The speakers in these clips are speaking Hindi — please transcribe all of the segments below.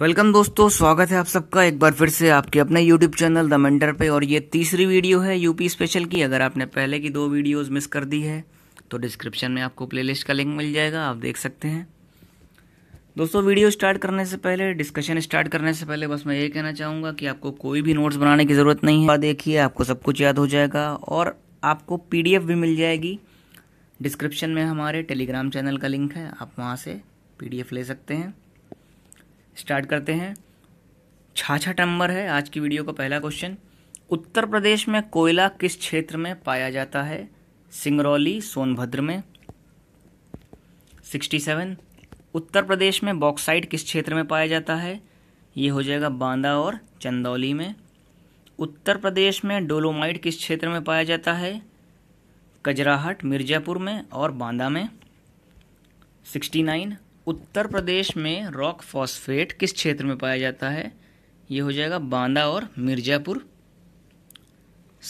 वेलकम दोस्तों स्वागत है आप सबका एक बार फिर से आपके अपने यूट्यूब चैनल द मेंटर पे और ये तीसरी वीडियो है यूपी स्पेशल की अगर आपने पहले की दो वीडियोस मिस कर दी है तो डिस्क्रिप्शन में आपको प्लेलिस्ट का लिंक मिल जाएगा आप देख सकते हैं दोस्तों वीडियो स्टार्ट करने से पहले डिस्कशन स्टार्ट करने से पहले बस मैं ये कहना चाहूँगा कि आपको कोई भी नोट्स बनाने की ज़रूरत नहीं है देखिए आपको सब कुछ याद हो जाएगा और आपको पी भी मिल जाएगी डिस्क्रिप्शन में हमारे टेलीग्राम चैनल का लिंक है आप वहाँ से पी ले सकते हैं स्टार्ट करते हैं छाछठ नंबर है आज की वीडियो का पहला क्वेश्चन उत्तर प्रदेश में कोयला किस क्षेत्र में पाया जाता है सिंगरौली सोनभद्र में 67 उत्तर प्रदेश में बॉक्साइट किस क्षेत्र में पाया जाता है ये हो जाएगा बांदा और चंदौली में उत्तर प्रदेश में डोलोमाइट किस क्षेत्र में पाया जाता है कजराहट मिर्ज़ापुर में और बांदा में 69 उत्तर प्रदेश में रॉक फॉस्फेट किस क्षेत्र में पाया जाता है ये हो जाएगा बांदा और मिर्ज़ापुर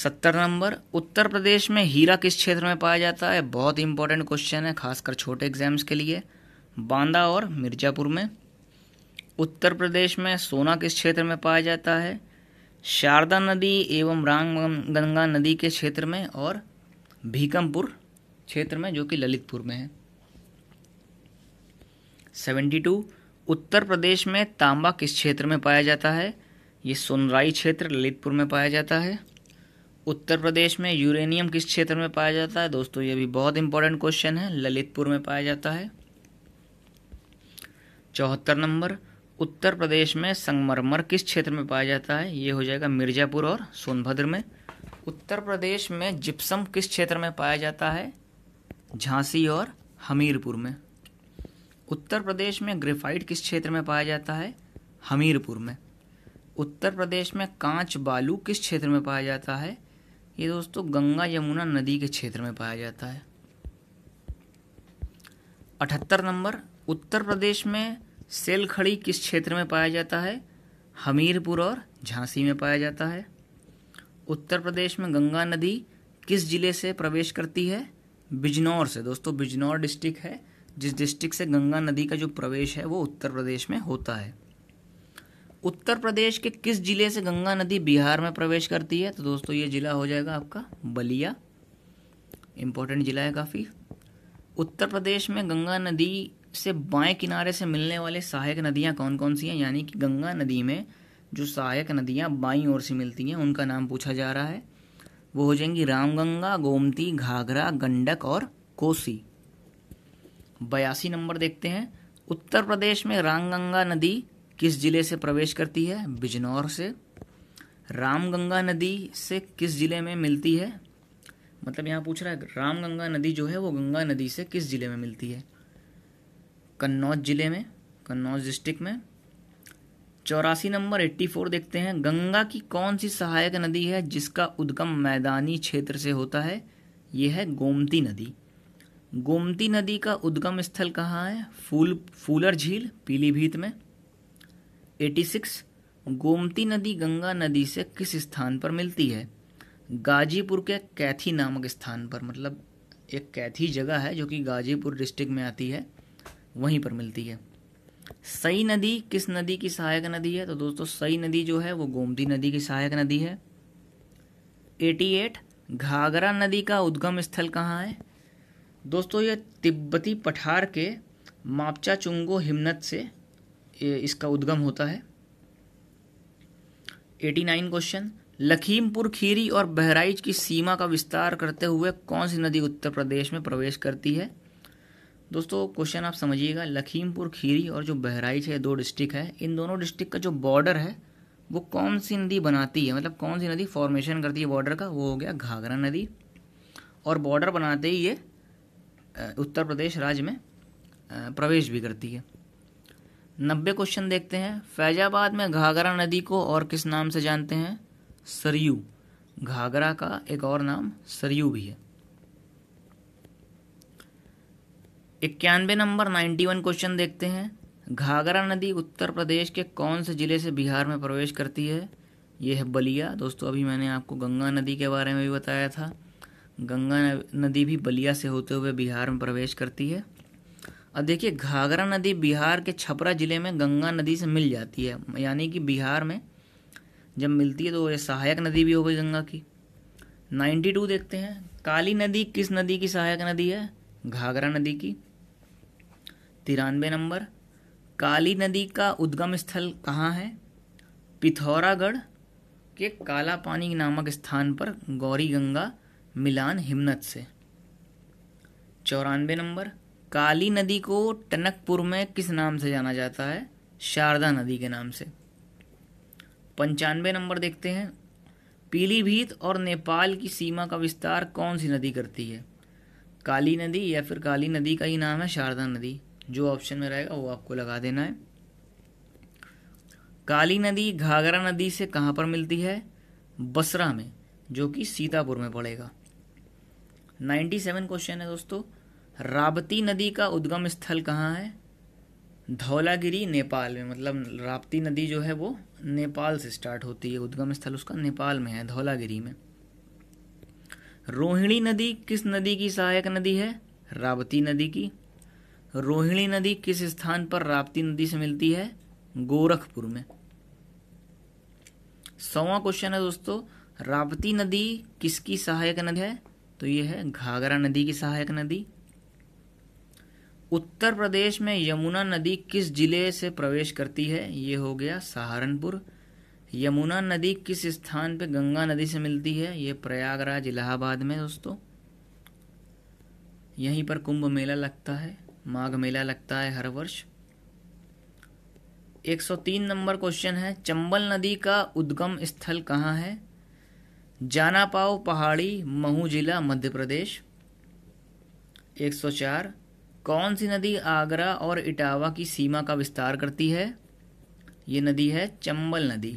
सत्तर नंबर उत्तर प्रदेश में हीरा किस क्षेत्र में पाया जाता है बहुत इंपॉर्टेंट क्वेश्चन है खासकर छोटे एग्जाम्स के लिए बांदा और मिर्ज़ापुर में उत्तर प्रदेश में सोना किस क्षेत्र में पाया जाता है शारदा नदी एवं राम गंगा नदी के क्षेत्र में और भीकमपुर क्षेत्र में जो कि ललितपुर में है सेवेंटी टू उत्तर प्रदेश में तांबा किस क्षेत्र में पाया जाता है ये सोनराई क्षेत्र ललितपुर में पाया जाता है उत्तर प्रदेश में यूरेनियम किस क्षेत्र में पाया जाता है दोस्तों ये भी बहुत इंपॉर्टेंट क्वेश्चन है ललितपुर में पाया जाता है चौहत्तर नंबर उत्तर प्रदेश में संगमरमर किस क्षेत्र में पाया जाता है ये हो जाएगा मिर्जापुर और सोनभद्र में उत्तर प्रदेश में जिप्सम किस क्षेत्र में पाया जाता है झांसी और हमीरपुर में उत्तर प्रदेश में ग्रेफाइट किस क्षेत्र में पाया जाता है हमीरपुर में उत्तर प्रदेश में कांच बालू किस क्षेत्र में पाया जाता है ये दोस्तों गंगा यमुना नदी के क्षेत्र में पाया जाता है अठहत्तर नंबर उत्तर प्रदेश में सेल खड़ी किस क्षेत्र में पाया जाता है हमीरपुर और झांसी में पाया जाता है उत्तर प्रदेश में गंगा नदी किस जिले से प्रवेश करती है बिजनौर से दोस्तों बिजनौर डिस्ट्रिक्ट है जिस डिस्ट्रिक्ट से गंगा नदी का जो प्रवेश है वो उत्तर प्रदेश में होता है उत्तर प्रदेश के किस जिले से गंगा नदी बिहार में प्रवेश करती है तो दोस्तों ये ज़िला हो जाएगा आपका बलिया इम्पोर्टेंट ज़िला है काफ़ी उत्तर प्रदेश में गंगा नदी से बाएं किनारे से मिलने वाले सहायक नदियाँ कौन कौन सी हैं यानी कि गंगा नदी में जो सहायक नदियाँ बाई ओर से मिलती हैं उनका नाम पूछा जा रहा है वो हो जाएंगी रामगंगा गोमती घाघरा गंडक और कोसी बयासी नंबर देखते हैं उत्तर प्रदेश में रामगंगा नदी किस जिले से प्रवेश करती है बिजनौर से रामगंगा नदी से किस जिले में मिलती है मतलब यहाँ पूछ रहा है रामगंगा नदी जो है वो गंगा नदी से किस जिले में मिलती है कन्नौज जिले में कन्नौज डिस्ट्रिक्ट में चौरासी नंबर एट्टी फोर देखते हैं गंगा की कौन सी सहायक नदी है जिसका उद्गम मैदानी क्षेत्र से होता है यह है गोमती नदी गोमती नदी का उद्गम स्थल कहाँ है फूल फूलर झील पीलीभीत में 86 गोमती नदी गंगा नदी से किस स्थान पर मिलती है गाजीपुर के कैथी नामक स्थान पर मतलब एक कैथी जगह है जो कि गाजीपुर डिस्ट्रिक्ट में आती है वहीं पर मिलती है सई नदी किस नदी की सहायक नदी है तो दोस्तों सई नदी जो है वो गोमती नदी की सहायक नदी है 88 घाघरा नदी का उद्गम स्थल कहाँ है दोस्तों ये तिब्बती पठार के मापचा चुंगो हिमनत से इसका उद्गम होता है 89 क्वेश्चन लखीमपुर खीरी और बहराइच की सीमा का विस्तार करते हुए कौन सी नदी उत्तर प्रदेश में प्रवेश करती है दोस्तों क्वेश्चन आप समझिएगा लखीमपुर खीरी और जो बहराइच है दो डिस्ट्रिक्ट है इन दोनों डिस्ट्रिक्ट का जो बॉर्डर है वो कौन सी नदी बनाती है मतलब कौन सी नदी फॉर्मेशन करती है बॉर्डर का वो हो गया घाघरा नदी और बॉर्डर बनाते ही ये उत्तर प्रदेश राज्य में प्रवेश भी करती है नब्बे क्वेश्चन देखते हैं फैजाबाद में घाघरा नदी को और किस नाम से जानते हैं सरयू घाघरा का एक और नाम सरयू भी है इक्यानवे नंबर नाइन्टी वन क्वेश्चन देखते हैं घाघरा नदी उत्तर प्रदेश के कौन से ज़िले से बिहार में प्रवेश करती है यह है बलिया दोस्तों अभी मैंने आपको गंगा नदी के बारे में भी बताया था गंगा नदी भी बलिया से होते हुए बिहार में प्रवेश करती है और देखिए घाघरा नदी बिहार के छपरा ज़िले में गंगा नदी से मिल जाती है यानी कि बिहार में जब मिलती है तो ये सहायक नदी भी हो गई गंगा की 92 देखते हैं काली नदी किस नदी की सहायक नदी है घाघरा नदी की तिरानवे नंबर काली नदी का उद्गम स्थल कहाँ है पिथौरागढ़ के काला पानी नामक स्थान पर गौरी गंगा मिलान हिमनत से चौरानवे नंबर काली नदी को टनकपुर में किस नाम से जाना जाता है शारदा नदी के नाम से पंचानवे नंबर देखते हैं पीलीभीत और नेपाल की सीमा का विस्तार कौन सी नदी करती है काली नदी या फिर काली नदी का ही नाम है शारदा नदी जो ऑप्शन में रहेगा वो आपको लगा देना है काली नदी घाघरा नदी से कहाँ पर मिलती है बसरा में जो कि सीतापुर में पड़ेगा नाइन्टी सेवन क्वेश्चन है दोस्तों राप्ती नदी का उद्गम स्थल कहाँ है धौलागिरी नेपाल में मतलब राप्ती नदी जो है वो नेपाल से स्टार्ट होती है उद्गम स्थल उसका नेपाल में है धौलागिरी में रोहिणी नदी किस नदी की सहायक नदी है राप्ती नदी की रोहिणी नदी किस स्थान पर राप्ती नदी से मिलती है गोरखपुर में सवा क्वेश्चन है दोस्तों राप्ती नदी किसकी सहायक नदी है तो ये है घाघरा नदी की सहायक नदी उत्तर प्रदेश में यमुना नदी किस जिले से प्रवेश करती है ये हो गया सहारनपुर यमुना नदी किस स्थान पे गंगा नदी से मिलती है ये प्रयागराज इलाहाबाद में दोस्तों यहीं पर कुंभ मेला लगता है माघ मेला लगता है हर वर्ष 103 नंबर क्वेश्चन है चंबल नदी का उद्गम स्थल कहाँ है जाना पाओ पहाड़ी महू जिला मध्य प्रदेश 104 कौन सी नदी आगरा और इटावा की सीमा का विस्तार करती है ये नदी है चंबल नदी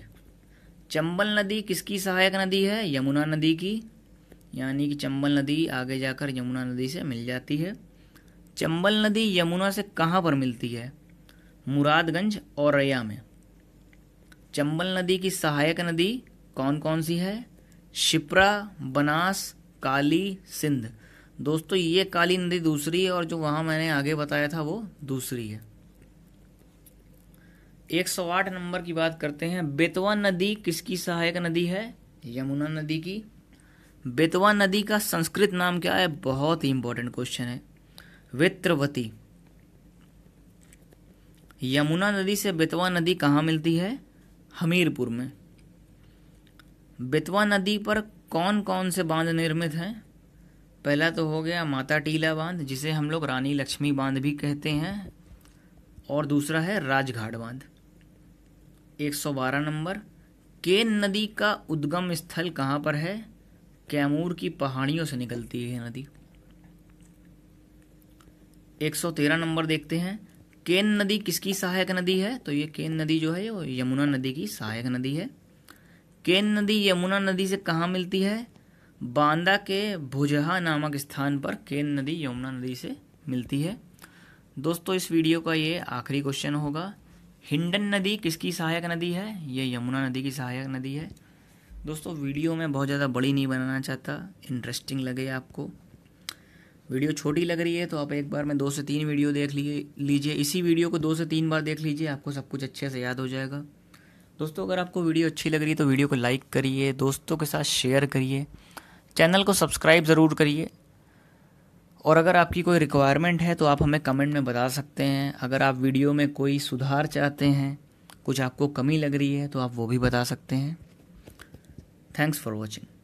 चंबल नदी किसकी सहायक नदी है यमुना नदी की यानी कि चंबल नदी आगे जाकर यमुना नदी से मिल जाती है चंबल नदी यमुना से कहाँ पर मिलती है मुरादगंज और रैया में चंबल नदी की सहायक नदी कौन कौन सी है शिप्रा बनास काली सिंध दोस्तों ये काली नदी दूसरी है और जो वहां मैंने आगे बताया था वो दूसरी है 108 नंबर की बात करते हैं बेतवा नदी किसकी सहायक नदी है यमुना नदी की बेतवा नदी का संस्कृत नाम क्या है बहुत ही इंपॉर्टेंट क्वेश्चन है वित्रवती यमुना नदी से बेतवा नदी कहाँ मिलती है हमीरपुर में बेतवा नदी पर कौन कौन से बांध निर्मित हैं पहला तो हो गया माता टीला बांध जिसे हम लोग रानी लक्ष्मी बांध भी कहते हैं और दूसरा है राजघाट बांध 112 नंबर केन नदी का उद्गम स्थल कहाँ पर है कैमूर की पहाड़ियों से निकलती है नदी 113 नंबर देखते हैं केन नदी किसकी सहायक नदी है तो ये केन नदी जो है वो यमुना नदी की सहायक नदी है केन नदी यमुना नदी से कहाँ मिलती है बांदा के भुजहा नामक स्थान पर केन नदी यमुना नदी से मिलती है दोस्तों इस वीडियो का ये आखिरी क्वेश्चन होगा हिंडन नदी किसकी सहायक नदी है ये यमुना नदी की सहायक नदी है दोस्तों वीडियो में बहुत ज़्यादा बड़ी नहीं बनाना चाहता इंटरेस्टिंग लगे आपको वीडियो छोटी लग रही है तो आप एक बार में दो से तीन वीडियो देख लीजिए इसी वीडियो को दो से तीन बार देख लीजिए आपको सब कुछ अच्छे से याद हो जाएगा दोस्तों अगर आपको वीडियो अच्छी लग रही है तो वीडियो को लाइक करिए दोस्तों के साथ शेयर करिए चैनल को सब्सक्राइब ज़रूर करिए और अगर आपकी कोई रिक्वायरमेंट है तो आप हमें कमेंट में बता सकते हैं अगर आप वीडियो में कोई सुधार चाहते हैं कुछ आपको कमी लग रही है तो आप वो भी बता सकते हैं थैंक्स फॉर वॉचिंग